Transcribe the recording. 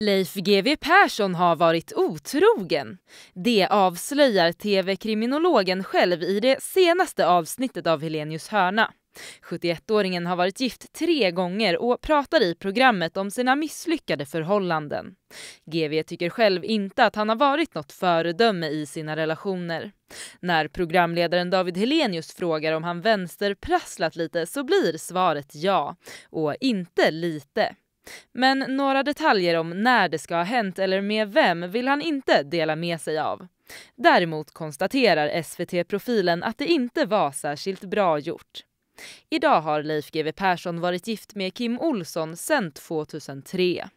Leif GW Persson har varit otrogen. Det avslöjar tv-kriminologen själv i det senaste avsnittet av Helenius hörna. 71-åringen har varit gift tre gånger och pratar i programmet om sina misslyckade förhållanden. GV tycker själv inte att han har varit något föredöme i sina relationer. När programledaren David Helenius frågar om han vänsterprasslat lite så blir svaret ja, och inte lite. Men några detaljer om när det ska ha hänt eller med vem vill han inte dela med sig av. Däremot konstaterar SVT-profilen att det inte var särskilt bra gjort. Idag har Leif GW Persson varit gift med Kim Olsson sedan 2003.